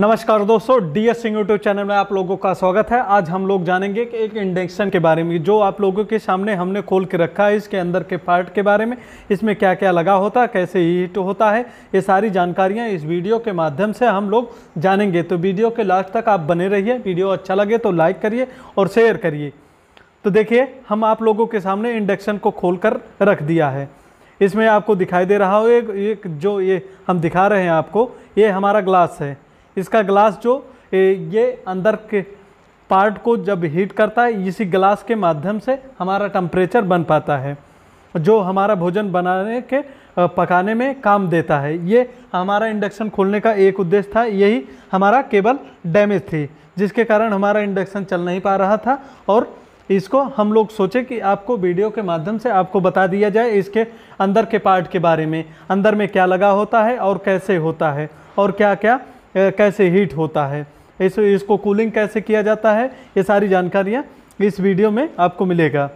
नमस्कार दोस्तों D S Singh YouTube channel में आप लोगों का स्वागत है आज हम लोग जानेंगे कि एक इंडक्शन के बारे में जो आप लोगों के सामने हमने खोल के रखा है इसके अंदर के पार्ट के बारे में इसमें क्या क्या लगा होता है कैसे हीट होता है ये सारी जानकारियाँ इस वीडियो के माध्यम से हम लोग जानेंगे तो वीडियो के लास्ट तक आप बने रहिए वीडियो अच्छा लगे तो लाइक करिए और शेयर करिए तो देखिए हम आप लोगों के सामने इंडक्शन को खोल कर रख दिया है इसमें आपको दिखाई दे रहा हो एक जो ये हम दिखा रहे हैं आपको ये हमारा ग्लास है इसका ग्लास जो ये अंदर के पार्ट को जब हीट करता है इसी ग्लास के माध्यम से हमारा टम्परेचर बन पाता है जो हमारा भोजन बनाने के पकाने में काम देता है ये हमारा इंडक्शन खोलने का एक उद्देश्य था यही हमारा केबल डैमेज थी जिसके कारण हमारा इंडक्शन चल नहीं पा रहा था और इसको हम लोग सोचे कि आपको वीडियो के माध्यम से आपको बता दिया जाए इसके अंदर के पार्ट के बारे में अंदर में क्या लगा होता है और कैसे होता है और क्या क्या कैसे हीट होता है इस इसको कूलिंग कैसे किया जाता है ये सारी जानकारियाँ इस वीडियो में आपको मिलेगा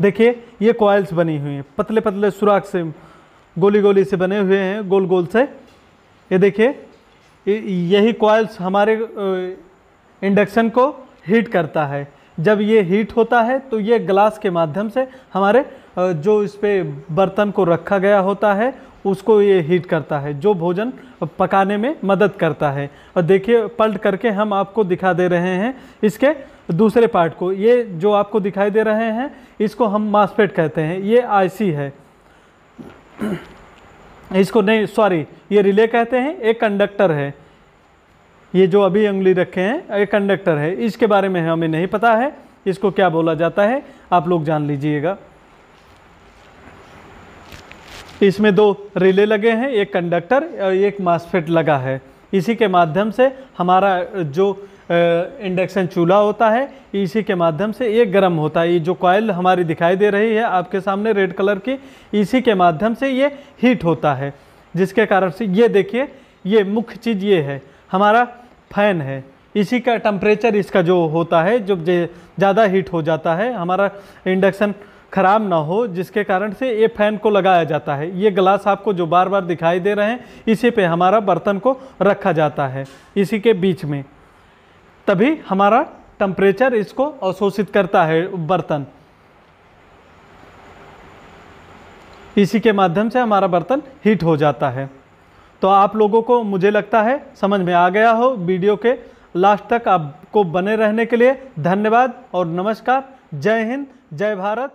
देखिए ये कॉयल्स बनी हुई हैं पतले पतले सुराख से गोली गोली से बने हुए हैं गोल गोल से ये देखिए यही कॉयल्स हमारे इंडक्शन को हीट करता है जब ये हीट होता है तो ये ग्लास के माध्यम से हमारे जो इस पर बर्तन को रखा गया होता है उसको ये हीट करता है जो भोजन पकाने में मदद करता है और देखिए पलट करके हम आपको दिखा दे रहे हैं इसके दूसरे पार्ट को ये जो आपको दिखाई दे रहे हैं इसको हम मास्पेट कहते हैं ये आईसी है इसको नहीं सॉरी ये रिले कहते हैं एक कंडक्टर है ये जो अभी उंगली रखे हैं एक कंडक्टर है इसके बारे में हमें नहीं पता है इसको क्या बोला जाता है आप लोग जान लीजिएगा इसमें दो रिले लगे हैं एक कंडक्टर और एक मास्फेट लगा है इसी के माध्यम से हमारा जो इंडक्शन चूल्हा होता है इसी के माध्यम से ये गर्म होता है ये जो कॉयल हमारी दिखाई दे रही है आपके सामने रेड कलर की इसी के माध्यम से ये हीट होता है जिसके कारण से ये देखिए ये मुख्य चीज़ ये है हमारा फैन है इसी का टम्परेचर इसका जो होता है जब ज़्यादा हीट हो जाता है हमारा इंडक्शन ख़राब ना हो जिसके कारण से ये फ़ैन को लगाया जाता है ये ग्लास आपको जो बार बार दिखाई दे रहे हैं इसी पे हमारा बर्तन को रखा जाता है इसी के बीच में तभी हमारा टम्परेचर इसको अवशोषित करता है बर्तन इसी के माध्यम से हमारा बर्तन हीट हो जाता है तो आप लोगों को मुझे लगता है समझ में आ गया हो वीडियो के लास्ट तक आपको बने रहने के लिए धन्यवाद और नमस्कार जय हिंद जय भारत